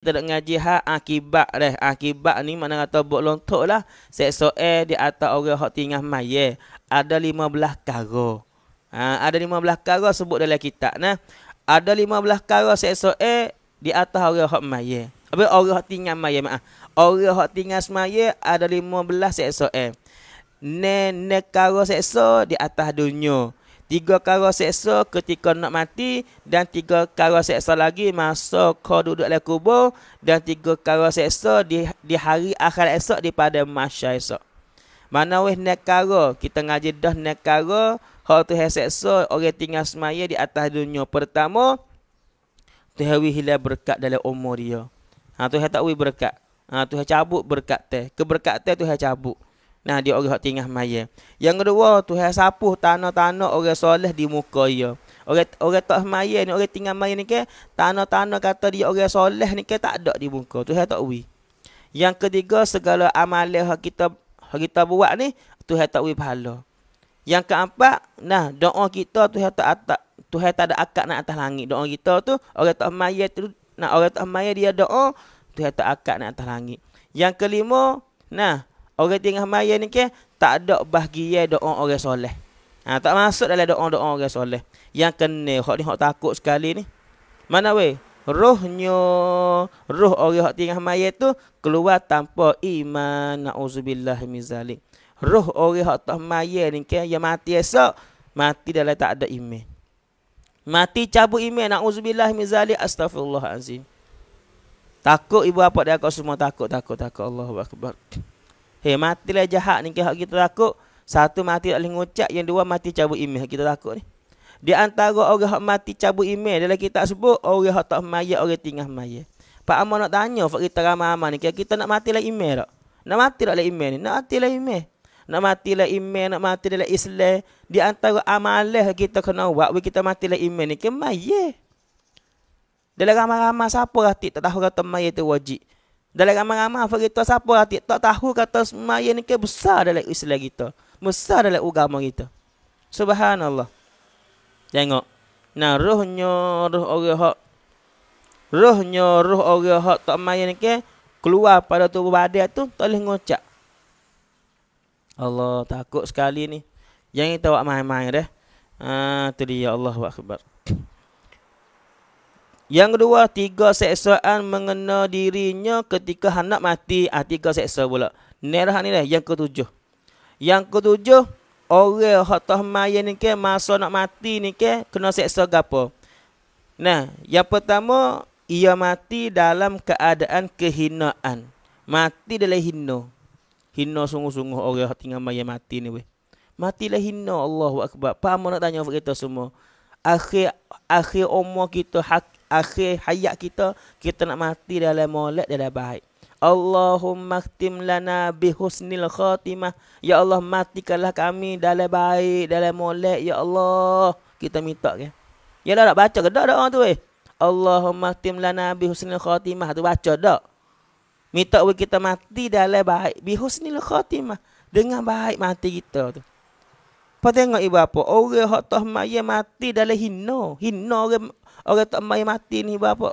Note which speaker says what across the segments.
Speaker 1: kita nak ngaji ha akibat leh akibat ni mana kata buat lontok lah seksa eh di atas orang hak tinggal maye ada lima belah karo ha, ada lima belah karo sebut dalam kitab nah ada lima belah karo seksa eh di atas orang hak maye apa orang hak tinggal maye maaf orang hak tinggal semaye ada lima belah seksa eh nenek ne karo seksa di atas dunia Tiga kara seksa ketika nak mati dan tiga kara seksa lagi masa kau duduk dalam kubur dan tiga kara seksa di, di hari akhir esok daripada masa esok. Mana weh nak kara, kita ngaji dah nak kara, hal tu seksa orang tinggal semaya di atas dunia. Pertama, Tuhan hilal berkat dalam umur dia. Ha, Tuhan tak berkat. Ha, Tuhan cabut berkat teh. Keberkat teh Tuhan cabut. Nah dia orang hak tengah mayat. Yang kedua Tuhan sapuh tanah-tanah orang soleh di muka ia. Orang orang tak mayat ni orang tinggal mayat ni ke tanah-tanah kata dia orang soleh ni ke tak ada di muka. Tuhan tak ui. Yang ketiga segala amalan hak kita hak kita buat ni Tuhan tak ui pahala. Yang keempat nah doa kita Tuhan tak atak Tuhan tak ada akak nak atas langit. Doa kita tu orang tak mayat tu nah orang tak mayat dia doa Tuhan tak akak nak atas langit. Yang kelima nah orang tengah maya ni ke tak ada bahagia doa orang soleh ha, tak masuk dalam doa-doa orang soleh yang kena hak ni hak takut sekali ni mana weh rohnya roh orang hak tengah maya tu keluar tanpa iman nauzubillah min roh orang hok tengah maya ni ke yang mati esok mati dalam tak ada iman mati cabut iman nauzubillah min zalik astagfirullah takut ibu bapa dia kau semua takut takut takut Allahu akbar Hei, lah jahat ni ke hak kita takut. Satu mati tak boleh ngucap, yang dua mati cabut imeh kita takut ni. Di antara orang yang mati cabut imeh dalam kita sebut, orang yang tak maya, orang tinggal maya. Pak Amor nak tanya, Pak kita ramai-ramai ni, kita nak mati lah email tak? Nak mati tak lah email ni? Nak mati lah imeh Nak mati lah email, nak mati lah islah Di antara amalah kita kena buat, kita mati lah email ni, ke maya. Dalam ramai-ramai siapa hati tak tahu kata maya itu wajib. Dalam ramai-ramai Afak kita siapa lah Tak tahu kata semaya ni ke Besar dalam Islam kita Besar dalam agama kita Subhanallah Tengok Nah rohnya Roh orang hak Rohnya Roh orang hak Tak maya ni ke Keluar pada tubuh badan tu Tak boleh ngocak Allah takut sekali ni Yang kita buat main-main dah Ah, tu dia Allah buat khabar. Yang kedua, tiga seksaan mengena dirinya ketika anak mati. Ah, tiga seksa pula. Nerah ni lah yang ketujuh. Yang ketujuh, orang hak tah mayan ni ke masa nak mati ni ke kena seksa gapo. Nah, yang pertama ia mati dalam keadaan kehinaan. Mati dalam hina. Hina sungguh-sungguh orang hak tinggal mayan mati ni weh. Matilah hina Allah. akbar. Apa nak tanya kita semua? Akhir akhir umur kita hak akhir hayat kita kita nak mati dalam molek dia dah baik Allahumma khtim lana bihusnil khatimah ya Allah matikanlah kami dalam baik dalam molek ya Allah kita minta ke ya dah nak baca ke dak doa tu eh Allahumma khtim lana bihusnil khatimah tu baca dak minta we kita mati dalam baik bihusnil khatimah dengan baik mati kita tu apa tengok ibu apa? Orang hak tak maya mati dalam hina. Hina orang orang tak maya mati ni ibu apa?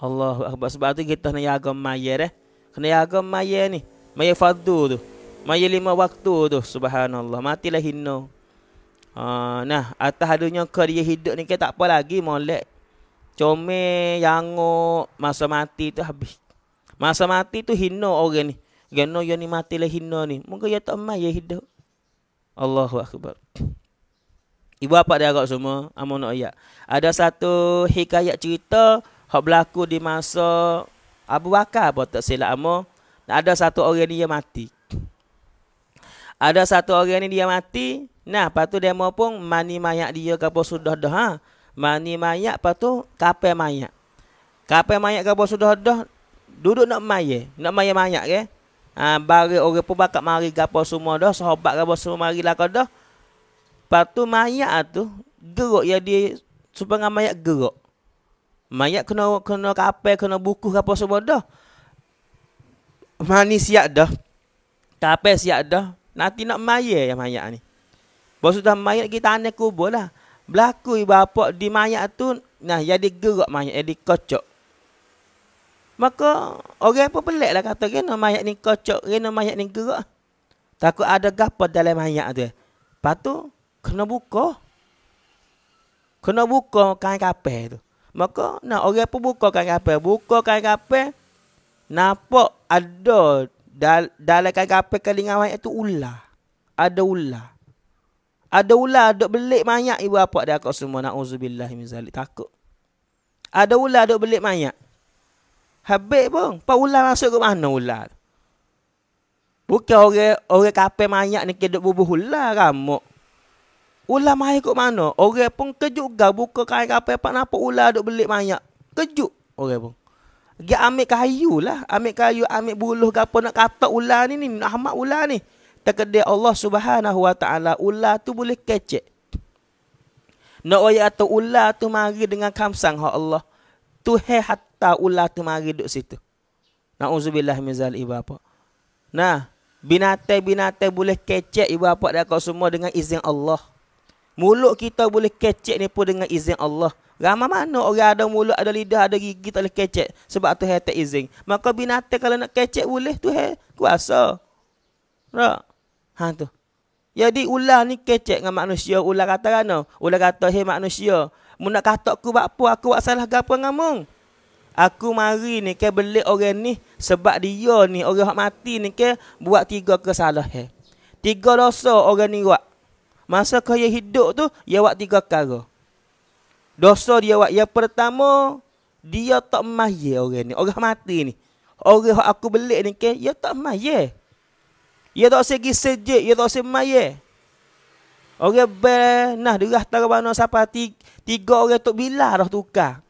Speaker 1: Allahu akbar. Sebab tu kita nak jaga maya eh. Kena jaga maya ni. Maya fardu tu. Maya lima waktu tu. Subhanallah. Matilah hina. Uh, nah, atas adanya kerja hidup ni kita tak apa lagi molek. Cuma yang masa mati tu habis. Masa mati tu hina orang ni. Gano yang ni mati lah hina ni. Mungkin dia tak maya hidup. Allahu akbar. Ibu bapa dia agak semua amun nak ayat. Ada satu hikayat cerita hak berlaku di masa Abu Bakar apa tak silap amo. Ada satu orang ni dia mati. Ada satu orang ni dia mati. Nah, patu dia mau pun mani mayak dia kapal sudah dah ha. Mani mayak patu kape mayak. Kape mayak kapal sudah dah duduk nak maye, nak maye mayak ke ha, bari orang pun bakat mari gapo semua dah sahabat gapo semua mari lah kada lepas tu mayat ah tu gerok ya di supaya mayat gerok mayat kena kena kapal kena buku gapo semua dah mani siap dah kapal siap dah nanti nak mayat ya mayat ni bos dah mayat kita ane kubur lah berlaku ibu bapak di mayat tu nah jadi gerok mayat jadi kocok Maka orang pun pelik lah kata kena mayat ni kocok, kena mayat ni gerak. Takut ada gapa dalam mayat tu. Lepas tu kena buka. Kena buka kain kapal tu. Maka nak orang pun buka kain kapal. Buka kain kapal. Nampak ada dal dalam kain kapal kelingan mayat tu ular. Ada ular. Ada ular ada belik mayat ibu bapa dia kat semua. Na'udzubillah min zalik. Takut. Ada ular ada belik mayat. Habis pun. Pak ular masuk ke mana ular? Bukan orang orang kape mayak ni kedok bubuh ular kamu. Ular mai ke mana? Orang pun kejut juga buka kain kape pak napa ular duk belik mayak. Kejut orang pun. Dia ambil kayu lah. Ambil kayu, ambil buluh gapo nak kata ular ni ni. Ahmad ular ni. Terkedai Allah subhanahu wa ta'ala. Ular tu boleh kecek. Nak no, orang kata ular tu mari dengan kamsang ha Allah tuhe hatta ular tu mari duduk situ. Na'udzubillah min zal ibu Nah, binatang-binatang boleh kecek ibu apa kau semua dengan izin Allah. Mulut kita boleh kecek ni pun dengan izin Allah. Ramai mana orang ada mulut, ada lidah, ada gigi tak boleh kecek. Sebab tu tak izin. Maka binatang kalau nak kecek boleh tu hai kuasa. Tak? Ha tu. Jadi ular ni kecek dengan manusia. Ular kata kan? Ular kata hai manusia. Mu nak kata aku buat apa? Aku buat salah apa dengan mu? Aku mari ni ke belik orang ni sebab dia ni orang hak mati ni ke buat tiga kesalahan. Tiga dosa orang ni buat. Masa kaya hidup tu dia buat tiga perkara. Dosa dia buat yang pertama dia tak mahir orang ni, orang mati ni. Orang hak aku belik ni ke dia tak mahir. Dia tak segi sejuk, dia tak semaya. Orang benah nah derah tarabana siapa tiga, tiga orang tok bila dah tukar.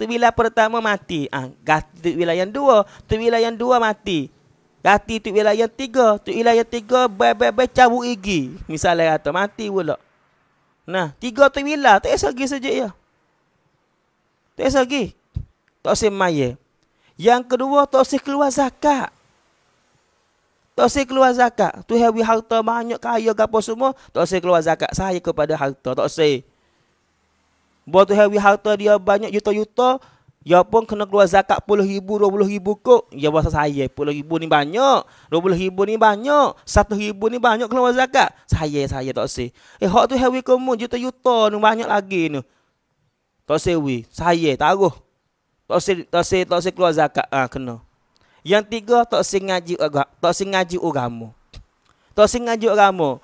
Speaker 1: Tok bila pertama mati, ah ganti tok bila yang dua, tok bila yang dua mati. Ganti tok bila yang tiga, tok bila yang tiga bel bel bel cabu gigi. Misalnya kata mati pula. Nah, tiga tok bila tak esok lagi saja ya. Tak esok lagi. Tok sim maye. Yang kedua tok sim keluar zakat. Tak usah keluar zakat. Tu hawi harta banyak kaya ke apa semua. Tak usah keluar zakat. Saya kepada harta. Tak usah. Buat tu hawi harta dia banyak juta-juta. Ya pun kena keluar zakat puluh ribu, dua puluh ribu kok. Ya bahasa saya puluh ribu ni banyak. Dua puluh ribu ni banyak. Satu ribu ni banyak keluar zakat. Saya, saya tak usah. Eh, hak tu hawi kamu juta-juta ni banyak lagi ni. Tak usah we. Saya, taruh. Tak usah, tak usah, tak usah keluar zakat. Ah, ha, kena. Yang tiga tak sing ngaji agak tak sing ngaji agama. Tak sing ngaji agama.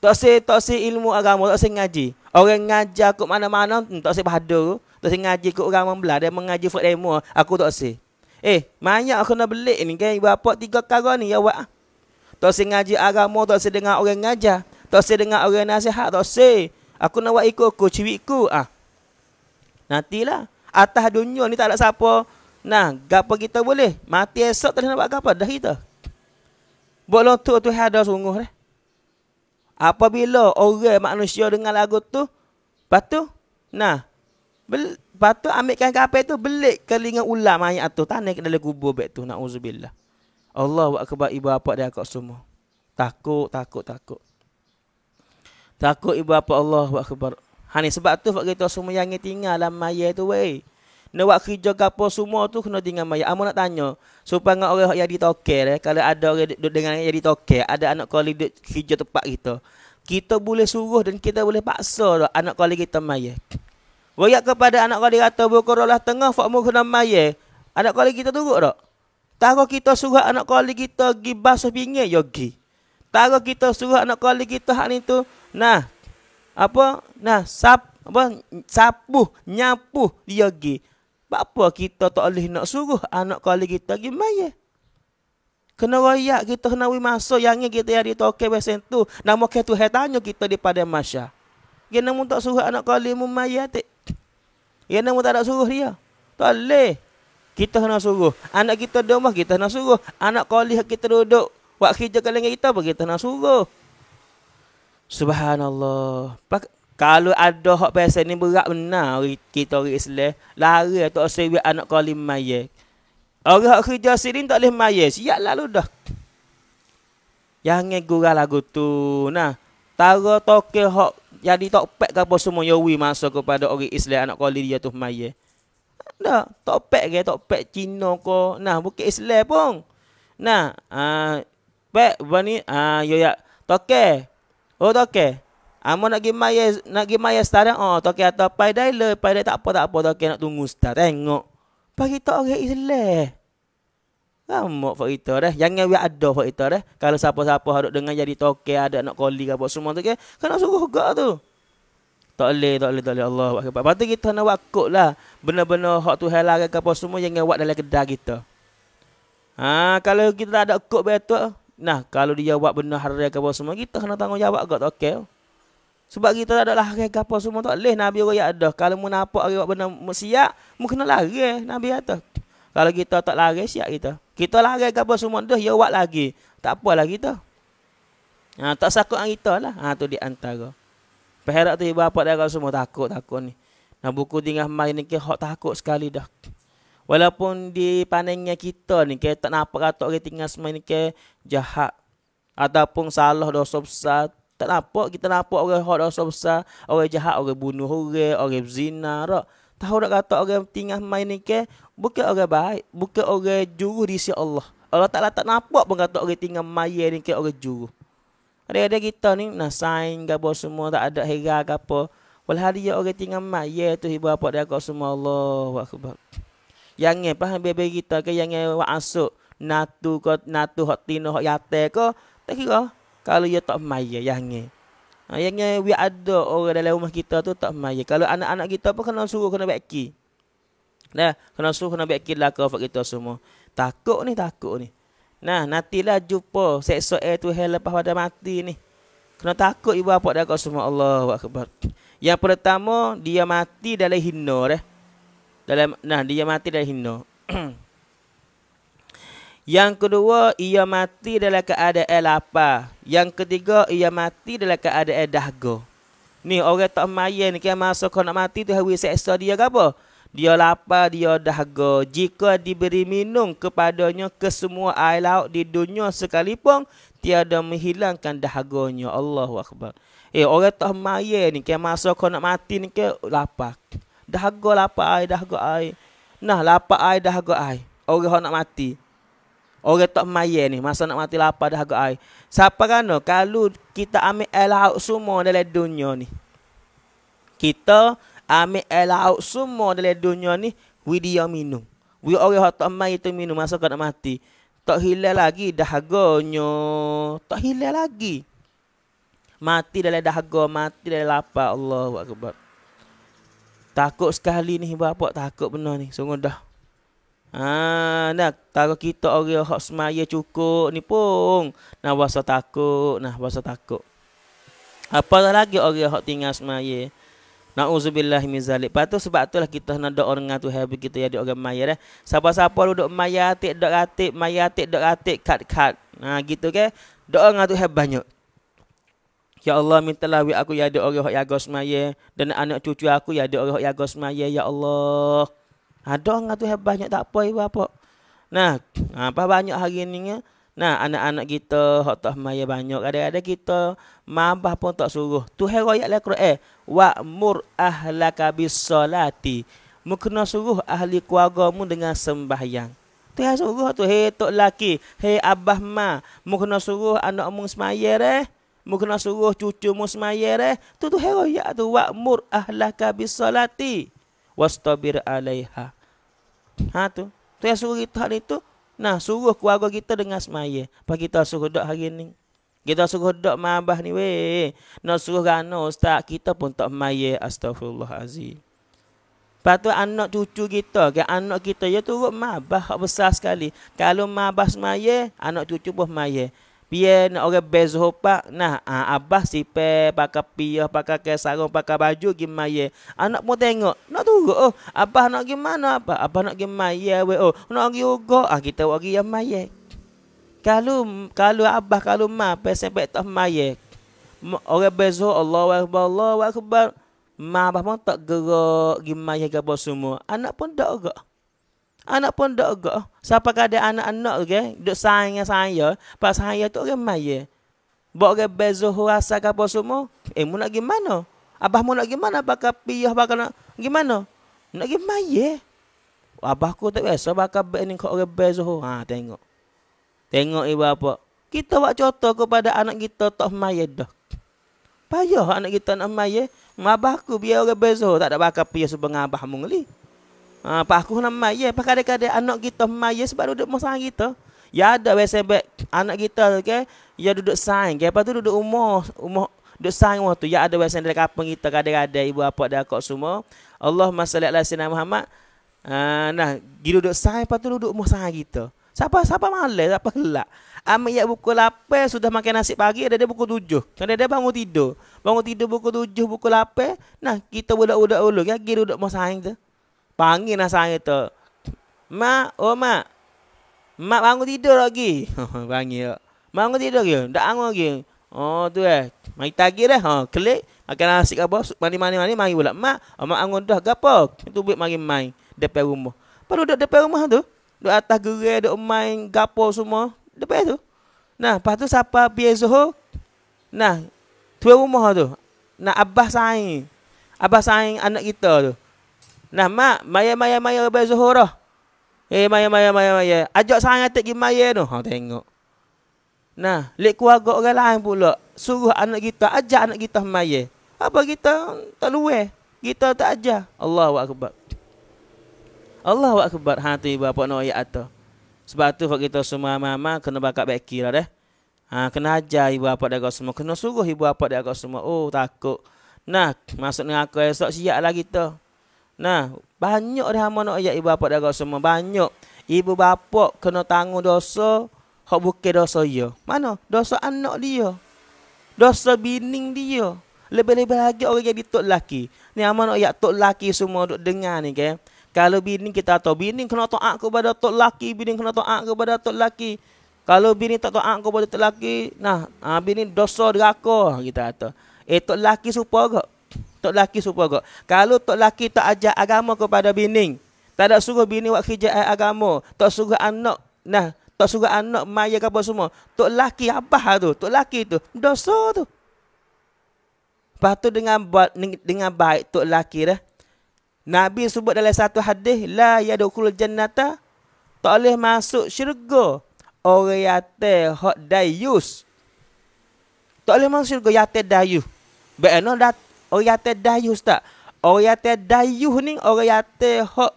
Speaker 1: Tak sing tak sing ilmu agama, tak sing ngaji. Orang ngaji aku mana-mana, hmm, tak sing bahado, tak sing ngaji kat orang membelah dia mengaji fuk demo, aku tak sing. Eh, banyak aku nak belik ni kan berapa tiga perkara ni ya buat. Tak sing ngaji agama, tak sing dengar orang ngajar, tak sing dengar orang nasihat, tak sing. Aku nak buat ikut aku, ciwikku ah. Nantilah atas dunia ni tak ada siapa Nah, gapa kita boleh? Mati esok tak nak buat gapa dah kita. Boleh tu tu ada sungguh dah. Apabila orang manusia dengar lagu tu, patu nah. Bel, patu ambilkan kapal tu belik ke lingan ular mayat tu tanah ke dalam kubur bet tu nauzubillah. Allahu akbar ibu bapa dia kat semua. Takut, takut, takut. Takut ibu bapa Allah Allahu akbar. Hani sebab tu fak kita semua yang tinggal dalam mayat tu wei nak buat kerja gapo semua tu kena tinggal mayat. Amo nak tanya, supaya orang yang ditokel eh, kalau ada orang duduk dengan yang ditokel, ada anak kali duduk kerja tempat kita. Kita boleh suruh dan kita boleh paksa dah anak kali kita mayat. Royak kepada anak kali kata bukurlah tengah fakmu kena mayat. Anak kali kita turut tak? Tak kita suruh anak kali kita pergi basuh pinggir, ya pergi. Tak kita suruh anak kali kita hak ni tu, nah, apa, nah, sap, apa, sapuh, nyapuh, ya pergi apa kita tak boleh nak suruh anak kali kita pergi maya? Kena royak kita kena wi masa yang kita yang ditokek besen tu. Nama ke tu hai tanya kita daripada masya. Gena mu tak suruh anak kali mu maya ti. Gena mu tak ada suruh dia. Tak boleh. Kita kena suruh. Anak kita di rumah kita kena suruh. Anak kali kita duduk. waktu kerja kalian kita pun kita kena suruh. Subhanallah. Pak kalau ada hak biasa ni berat benar kita orang Islam lari atau sewe anak kali maye. Orang hak kerja sirin tak boleh maye. Siap lalu dah. Yang ngegura lagu tu. Nah, tara toke hak jadi tak pek ke apa semua yowi masuk kepada orang Islam anak kalim dia tu maye. dah tak pek ke tak pek Cina ko. Nah, bukan Islam pun. Nah, ah uh, pek bani ah uh, yo ya toke. Oh toke. Okay. Amo ah, nak pergi maya nak pergi maya star ah eh? oh, tokek atau pai dai le pai dai tak apa tak apa tokek nak tunggu star eh? tengok bagi tak orang Islam Amo fak kita dah jangan we ada fak dah kalau siapa-siapa hadok dengan jadi tokek ada nak koli ke apa semua tu ke kan nak suruh gak tu tak boleh, tak boleh, tak boleh. Allah buat kebaikan. kita nak buat lah. Benar-benar hak tu helah ke apa semua yang buat dalam kedai kita. Ha, kalau kita tak ada kok betul. Nah, kalau dia buat benar haram ke apa semua, kita kena tanggungjawab kot. Okey. Sebab kita tak ada lah hari kapal semua tak boleh Nabi orang yang ada. Kalau mu nampak hari buat benda siap, mu kena lari eh, Nabi kata. Kalau kita tak lari siap kita. Kita lari kapal semua dah ya buat lagi. Tak apalah kita. Ha, tak sakut dengan kita lah. Ha, tu di antara. Perherak tu ibu bapa dia semua takut takut ni. Nah buku tinggal mai ni ke hok takut sekali dah. Walaupun di pandangnya kita ni ke tak nampak atok ke tinggal semai ni ke jahat ataupun salah dosa besar tak nampak kita nampak orang hot dosa besar, orang jahat, orang bunuh orang, orang zina tak. Tahu tak kata orang tinggal main ni ke? Bukan orang baik, bukan orang juru di sisi Allah. Allah Taala tak nampak pun kata orang tinggal main ni ke orang juru. Ada-ada kita ni nak sign gapo semua tak ada hera gapo. Wal dia orang tinggal main tu ibu apa dia kau semua Allah akbar. Yang ni paham bebe kita ke yang ni wa asuk natu ko natu hot tino hot yate ko tak kira kalau ia tak maya yang ni. Ha, yang ni we ada orang dalam rumah kita tu tak maya. Kalau anak-anak kita pun kena suruh kena baiki. Nah, kena suruh kena baiki lah kau kita semua. Takut ni, takut ni. Nah, nantilah jumpa seksa air tu hell lepas pada mati ni. Kena takut ibu apa dah kau semua Allah. Yang pertama, dia mati dalam hina. Dalam, nah, dia mati dalam hina. Yang kedua, ia mati dalam keadaan lapar. Yang ketiga, ia mati dalam keadaan dahga. Ni orang tak maya ni kan masa kau nak mati tu hawi seksa dia ke apa? Dia lapar, dia dahga. Jika diberi minum kepadanya ke semua air laut di dunia sekalipun, tiada menghilangkan dahaganya. Allahu Akbar. Eh, orang tak maya ni kan masa kau nak mati ni kan lapar. Dahga lapar air, dahga air. Nah, lapar air, dahga air. Orang nak mati. Orang tak maya ni Masa nak mati lapar dah agak air Siapa kan no? Kalau kita ambil air laut semua dalam dunia ni Kita ambil air laut semua dalam dunia ni We dia minum We orang tak maya tu minum Masa kau nak mati Tak hilang lagi dah dahaganya Tak hilang lagi Mati dalam dahaga Mati dalam lapar Allah Takut sekali ni Bapak takut benar ni Sungguh dah Ha, ah, nak taruh kita orang hak semaya cukup ni pun. Nah, bahasa takut. Nah, bahasa takut. Apa lagi orang hak tinggal semaya? Nauzubillah min zalik. Patu sebab lah kita nak doa dengan Tuhan begitu ya di orang maya dah. Siapa-siapa duduk maya atik dak atik, maya atik dak atik kat kat. Nah, gitu ke? Doa dengan Tuhan banyak. Ya Allah minta lawi aku ya di orang hak jaga semaya dan anak cucu aku ya di orang hak jaga semaya ya Allah. Ada orang tu banyak tak apa ibu apa. Nah, apa banyak hari ni ya? Nah, anak-anak kita hak tak maya banyak. Ada ada kita mabah pun tak suruh. Tu hai royak lah Quran. Eh, Wa mur ahlaka bisolati. Mekena suruh ahli keluargamu dengan sembahyang. Tu hai suruh tu. Hei tok laki. he abah ma. Mekena suruh anak mung semaya eh. Mekena suruh cucu mung semaya eh. Tu tu hai royak tu. Wa mur ahlaka bisolati. solati wastabir alaiha. Ha tu. Tu yang suruh kita hari tu. Nah, suruh keluarga kita dengan semaya. Pak kita suruh dak hari ni. Kita suruh dak mabah ni weh. Nak suruh rana ustaz kita pun tak maya astagfirullahalazim. Lepas tu anak cucu kita, ke anak kita, ya turut mabah besar sekali. Kalau mabah semaya, anak cucu pun mabah pian orang bezo pak nah ha, abah si pe pakai piah pakai ke sarung pakai baju gimaye anak ah, mau tengok nak turun oh abah nak gimana apa abah nak gimaye we oh nak gi ugo ah kita wagi yang maye kalau kalau abah kalau ma pe sebab tak maye orang bezo Allahu akbar Allahu akbar ma abah pun tak gerak gimaye gapo semua anak pun tak gerak anak pun tak gerak Siapa ada anak-anak ke, duk sayang dengan saya, pas saya tu orang maya. Buat orang bezuh rasa ke apa semua, eh, mu nak gimana? Abah mu nak gimana? Bakal piyah, bakal nak gimana? Nak pergi maya. Abah ku tak biasa, bakal beri kau orang bezuh. Ha, tengok. Tengok ibu apa. Kita buat contoh kepada anak kita tak maya dah. Payah anak kita nak maya. Abah ku biar orang bezuh, tak ada bakal piyah sebab abah mu ngelih. Ha, pak aku nama mai. Ya, pak kadang-kadang anak kita mai ya, sebab duduk masa kita. Ya ada biasa anak kita tu okay? ya duduk sain. Okay? tu duduk rumah, rumah duduk sain waktu, tu. Ya ada biasa dari kampung kita kadang-kadang ibu apa dah kok semua. Allah salli ala sayyidina Muhammad. Uh, nah, gi duduk sain lepas tu duduk rumah sain kita. Siapa siapa malas, siapa kelak. Amik ya buku 8 sudah makan nasi pagi ada dia buku 7. Kan dia bangun tidur. Bangun tidur buku 7, buku 8. Nah, kita budak-budak ulun ya gi duduk rumah sain tu. Panggil lah sang kata. Mak, oh mak. Mak bangun tidur lagi. Panggil lah. bangun tidur lagi. Tak bangun lagi. Oh tu eh. Mari tagi dah. Ha, klik. Makan nasi apa. Mari, mari, mari. Mari pula. Mak, oh, mak bangun dah. Gapa? tu buat mari main. Depan rumah. Baru duduk depan rumah tu. Duduk atas gerai. Duduk main. Gapa semua. Depan tu. Nah, lepas tu siapa biar zuhur. Nah, tu rumah tu. nak Abah Sain. Abah Sain anak kita tu. Nah mak, maya maya maya lepas zuhur dah. Eh maya maya maya maya. Ajak saya tak pergi maya tu. Ha tengok. Nah, lihat keluarga orang lain pula suruh anak kita ajak anak kita maya. Apa kita tak luwe? Kita tak ajar. Allahu akbar. Allah akbar. Ha tu ibu apa noya ato. Sebab tu kita semua mama kena bakat beki lah deh. Ha, kena ajar ibu bapa dia semua. Kena suruh ibu bapa dia semua. Oh, takut. Nah, masuk dengan aku esok siap lah kita. Nah, banyak dah mana ayat ibu bapa dah semua. Banyak. Ibu bapa kena tanggung dosa. Hak bukit dosa dia. Mana? Dosa anak dia. Dosa bini dia. Lebih-lebih lagi orang jadi tok laki Ni amat nak ayat tok lelaki semua duk dengar ni ke. Kalau bini kita tahu. Bini kena to'ak kepada tok laki Bini kena to'ak kepada tok laki Kalau bini tak to'ak kepada tok laki, Nah, ah, bini dosa deraka kita kata. Eh tok lelaki supa kot tok laki serupa kau. Kalau tok laki tak ajar agama kepada bini, tak ada suruh bini buat kerja eh, agama, tak suruh anak, nah, tak suruh anak maya apa semua. Tok laki hal tu, tok laki tu, dosa tu. Patut dengan buat dengan baik tok laki dah. Nabi sebut dalam satu hadis la yadkhul jannata tak boleh masuk syurga orang yate hak dayus. Tak boleh masuk syurga yate dayus. Baik dat orang yang terdayuh tak? Orang yang terdayuh ni orang yang terhok.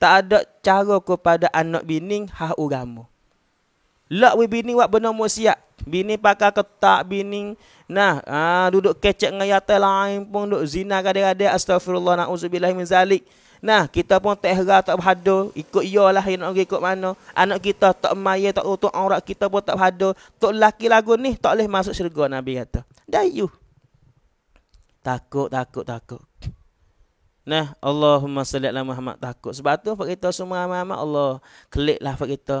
Speaker 1: Tak ada cara kepada anak bini hak uramu. Lak we bini wak benar mu Bini pakai ketak bini. Nah, ah, duduk kecek dengan yata lain pun. Duduk zina kadir-kadir. Astagfirullah. Na'udzubillah min zalik. Nah, kita pun tak hera tak berhadu. Ikut ya lah yang nak ikut mana. Anak kita tak maya, tak utuh orang kita pun tak berhadu. Tok laki lagu ni tak boleh masuk syurga Nabi kata. Dayuh. Takut, takut, takut. Nah, Allahumma salli Muhammad takut. Sebab tu apa kita semua amat Allah. Keliklah apa kita.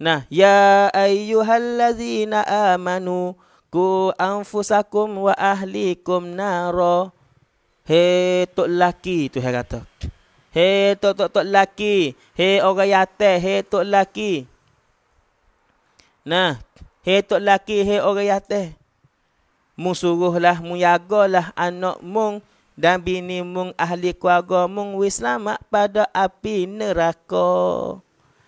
Speaker 1: Nah, ya ayyuhallazina amanu ku anfusakum wa ahlikum naro. Hei tok laki tu saya kata. Hei tok tok tok laki. Hei orang yate. Hei tok laki. Nah, hei tok laki. Hei orang yate. Hei Mung suruhlah, mung jagalah anak mung dan bini mung ahli keluarga mung wis pada api neraka.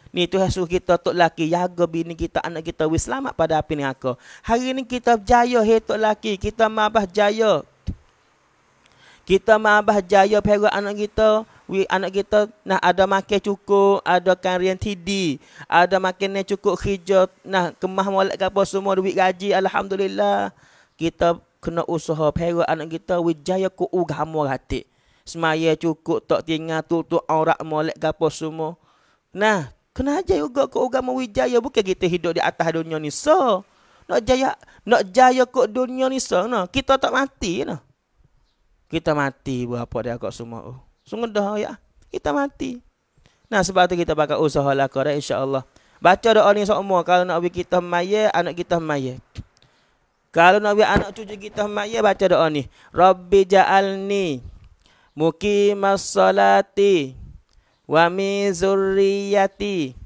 Speaker 1: Ni tu suruh kita tok laki jaga bini kita anak kita wis pada api neraka. Hari ni kita berjaya hei tok laki, kita mabah jaya. Kita mabah jaya pergi anak kita wi anak kita nah ada makan cukup ada kan rian tidi ada makan cukup hijau nah kemah molek apa semua duit gaji alhamdulillah kita kena usaha pera anak kita wijaya ku ugamo hati. Semaya cukup tak tinggal tu tu aurat molek gapo semua. Nah, kena aja juga ku ugamo wijaya bukan kita hidup di atas dunia ni so. Nak jaya nak jaya ku dunia ni so nah. Kita tak mati nah. Kita mati berapa dia kok semua. Oh. Sungguh dah ya. Kita mati. Nah sebab tu kita bakal usaha lah insya Allah. Baca doa ni semua kalau nak bagi kita maya anak kita maya. Kalau nak anak cucu kita maya baca doa ni. Rabbi ja'alni muqimas salati wa mi zurriyati.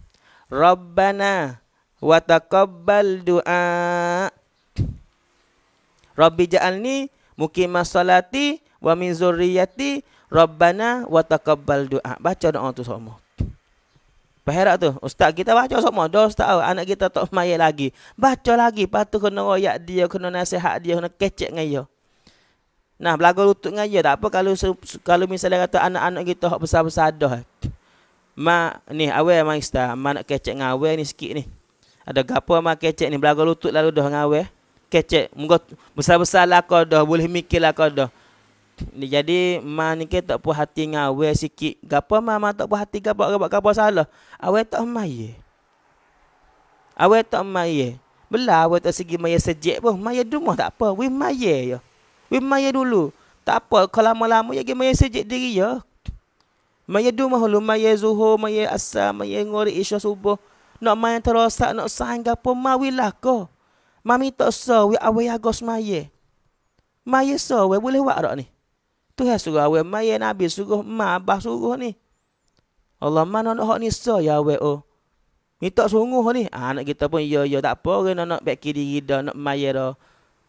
Speaker 1: Rabbana wa taqabbal du'a. Rabbi ja'alni muqimas salati wa mi zurriyati. Rabbana wa taqabbal du'a. Baca doa tu semua. Perherak tu, ustaz kita baca semua. Dah ustaz tahu, anak kita tak mayat lagi. Baca lagi, lepas tu kena royak dia, kena nasihat dia, kena kecek dengan dia. Nah, belaga lutut dengan dia, tak apa. Kalau kalau misalnya kata anak-anak kita yang besar-besar dah. Mak, ni, awal mak ustaz, mak nak kecek dengan awal ni sikit ni. Ada gapo mak kecek ni, belaga lutut lalu dah dengan awal. Kecek, besar-besar lah kau dah, boleh mikir lah kau dah jadi ma ni ke tak puas hati dengan awal sikit. Gapa ma ma tak puas hati gapa gapa gapa salah. Awe tak maye. Awe tak maye. Belah awe tak segi maye sejek pun. maye dumah tak apa. We maya ya. We maye dulu. Tak apa kalau lama-lama ya gi maya sejek diri ya. Maya dumah lu maya zuhur, maya asar, maya ngori isya subuh. Nak maye terosak, nak sang gapa ma we lah ko. Mami tak so we awal agos maye. Maya so we boleh buat tak ni? Tuhan suruh awak maya nabi suruh ma abah suruh ni. Allah mana nak hak ni so ya awak oh. Minta sungguh ni. Ha, anak kita pun ya ya tak apa kena nak bagi diri dah nak maya dah.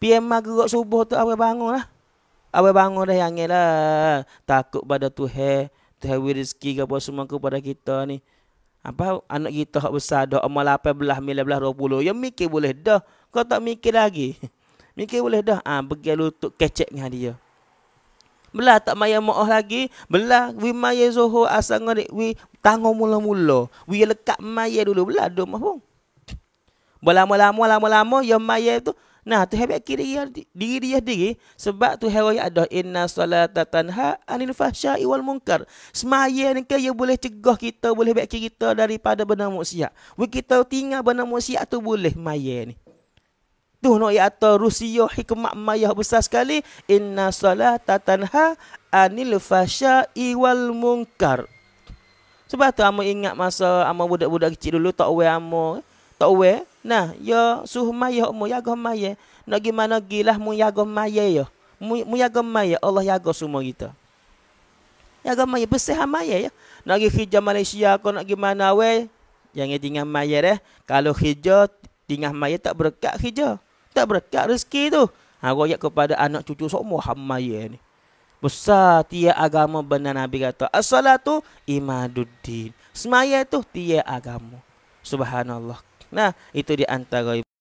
Speaker 1: PM gerak subuh tu awak bangun lah. Awak bangun dah yang lah. Takut pada Tuhan. Tuhan beri rezeki ke apa semua kepada kita ni. Apa anak kita hak besar dah umur 18, 19, 20. Ya mikir boleh dah. Kau tak mikir lagi. mikir boleh dah. Ah ha, pergi lutut kecek dengan dia. Belah tak maya mo'ah lagi. Belah wi maya zuhur asal ngadik wi tango mula-mula. Wi lekat maya dulu. Belah duduk mahfung. Berlama-lama, lama-lama, ya maya tu. Nah, tu hebat kiri dia, diri dia sendiri. Sebab tu hewa yang ada. Inna salata tanha anil fahsyai wal munkar. Semaya ni ke, ia boleh cegah kita, boleh baik kita daripada benda muksiat. Bila kita tinggal benda muksiat tu boleh maya ni tu no ya ta rusiyah hikmah mayah besar sekali inna salata tanha anil fasha'i wal mungkar sebab tu amo ingat masa amo budak-budak kecil dulu tak wei amo tak wei nah ya suh mayah umo ya gom mayah nak gimana gilah mu ya gom mayah yo mu ya gom mayah Allah jaga semua kita ya gom mayah besih mayah ya nak gi hijau Malaysia ko nak gimana we jangan tinggal mayah deh kalau hijau tinggal mayah tak berkat hijau tak berkat rezeki tu. Ha, royak kepada anak cucu semua hamba ya ni. Besar tia agama benar Nabi kata. Assalat tu imaduddin. Semaya tu tia agama. Subhanallah. Nah, itu di antara